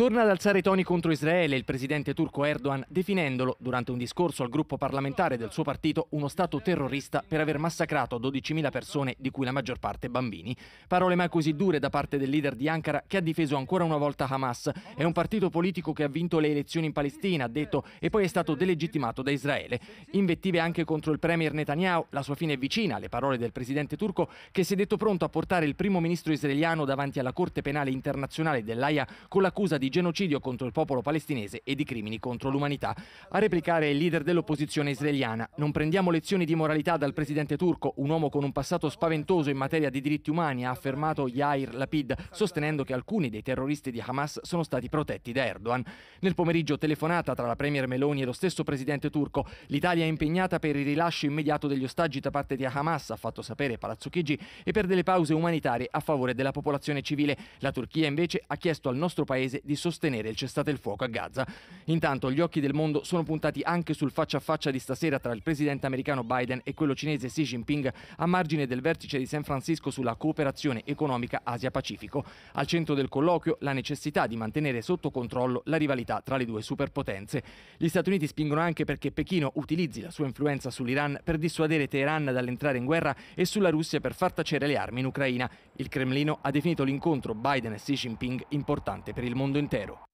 Torna ad alzare i toni contro Israele il presidente turco Erdogan definendolo, durante un discorso al gruppo parlamentare del suo partito, uno Stato terrorista per aver massacrato 12.000 persone, di cui la maggior parte bambini. Parole mai così dure da parte del leader di Ankara che ha difeso ancora una volta Hamas. È un partito politico che ha vinto le elezioni in Palestina, ha detto, e poi è stato delegittimato da Israele. Invettive anche contro il premier Netanyahu, la sua fine è vicina alle parole del presidente turco che si è detto pronto a portare il primo ministro israeliano davanti alla Corte Penale Internazionale dell'AIA con l'accusa di genocidio contro il popolo palestinese e di crimini contro l'umanità. A replicare il leader dell'opposizione israeliana, non prendiamo lezioni di moralità dal presidente turco, un uomo con un passato spaventoso in materia di diritti umani, ha affermato Yair Lapid, sostenendo che alcuni dei terroristi di Hamas sono stati protetti da Erdogan. Nel pomeriggio telefonata tra la premier Meloni e lo stesso presidente turco, l'Italia è impegnata per il rilascio immediato degli ostaggi da parte di Hamas, ha fatto sapere Palazzo Chigi, e per delle pause umanitarie a favore della popolazione civile. La Turchia invece ha chiesto al nostro paese di di sostenere il cessate il fuoco a Gaza. Intanto gli occhi del mondo sono puntati anche sul faccia a faccia di stasera tra il presidente americano Biden e quello cinese Xi Jinping a margine del vertice di San Francisco sulla cooperazione economica Asia-Pacifico. Al centro del colloquio la necessità di mantenere sotto controllo la rivalità tra le due superpotenze. Gli Stati Uniti spingono anche perché Pechino utilizzi la sua influenza sull'Iran per dissuadere Teheran dall'entrare in guerra e sulla Russia per far tacere le armi in Ucraina. Il Cremlino ha definito l'incontro Biden e Xi Jinping importante per il mondo entero.